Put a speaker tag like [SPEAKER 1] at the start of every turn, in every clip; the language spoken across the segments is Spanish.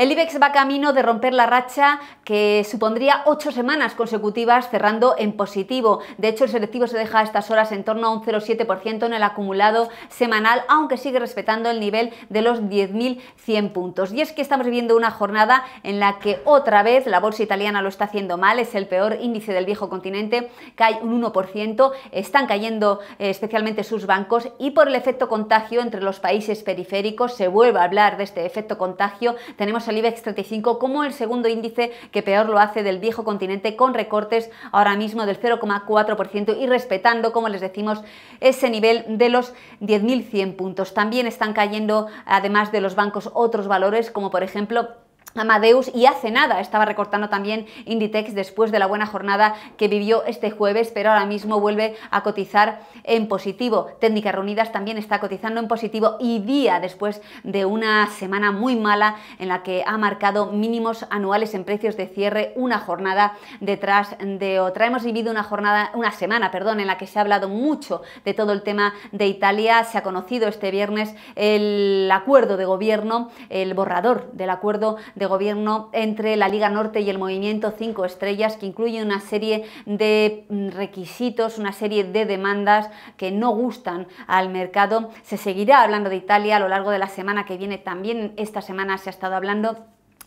[SPEAKER 1] El IBEX va camino de romper la racha que supondría ocho semanas consecutivas cerrando en positivo. De hecho, el selectivo se deja a estas horas en torno a un 0,7% en el acumulado semanal, aunque sigue respetando el nivel de los 10.100 puntos. Y es que estamos viviendo una jornada en la que otra vez la bolsa italiana lo está haciendo mal, es el peor índice del viejo continente, cae un 1%, están cayendo eh, especialmente sus bancos y por el efecto contagio entre los países periféricos, se vuelve a hablar de este efecto contagio, tenemos el IBEX 35 como el segundo índice que peor lo hace del viejo continente con recortes ahora mismo del 0,4% y respetando, como les decimos, ese nivel de los 10.100 puntos. También están cayendo, además de los bancos, otros valores como por ejemplo Amadeus y hace nada estaba recortando también Inditex después de la buena jornada que vivió este jueves, pero ahora mismo vuelve a cotizar en positivo. Técnicas Reunidas también está cotizando en positivo y día después de una semana muy mala en la que ha marcado mínimos anuales en precios de cierre, una jornada detrás de otra. Hemos vivido una jornada, una semana, perdón, en la que se ha hablado mucho de todo el tema de Italia. Se ha conocido este viernes el acuerdo de gobierno, el borrador del acuerdo de gobierno entre la Liga Norte y el Movimiento 5 Estrellas, que incluye una serie de mm, requisitos, una serie de demandas que no gustan al mercado. Se seguirá hablando de Italia a lo largo de la semana que viene, también esta semana se ha estado hablando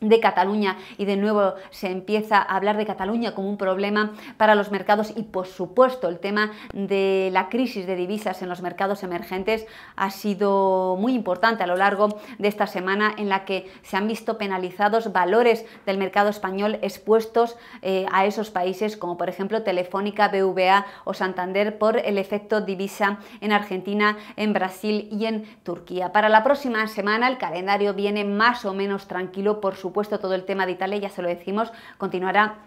[SPEAKER 1] de Cataluña y de nuevo se empieza a hablar de Cataluña como un problema para los mercados y por supuesto el tema de la crisis de divisas en los mercados emergentes ha sido muy importante a lo largo de esta semana en la que se han visto penalizados valores del mercado español expuestos eh, a esos países como por ejemplo Telefónica, BVA o Santander por el efecto divisa en Argentina, en Brasil y en Turquía. Para la próxima semana el calendario viene más o menos tranquilo por supuesto puesto todo el tema de Italia, ya se lo decimos, continuará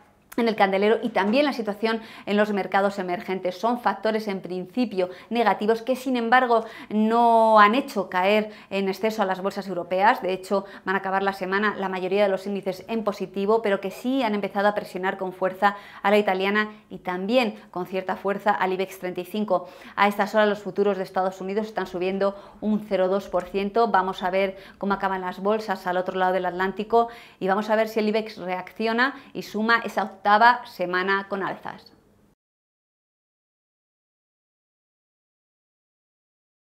[SPEAKER 1] en el candelero y también la situación en los mercados emergentes. Son factores en principio negativos que sin embargo no han hecho caer en exceso a las bolsas europeas. De hecho, van a acabar la semana la mayoría de los índices en positivo, pero que sí han empezado a presionar con fuerza a la italiana y también con cierta fuerza al IBEX 35. A estas horas los futuros de Estados Unidos están subiendo un 0,2%. Vamos a ver cómo acaban las bolsas al otro lado del Atlántico y vamos a ver si el IBEX reacciona y suma esa Daba semana con alzas.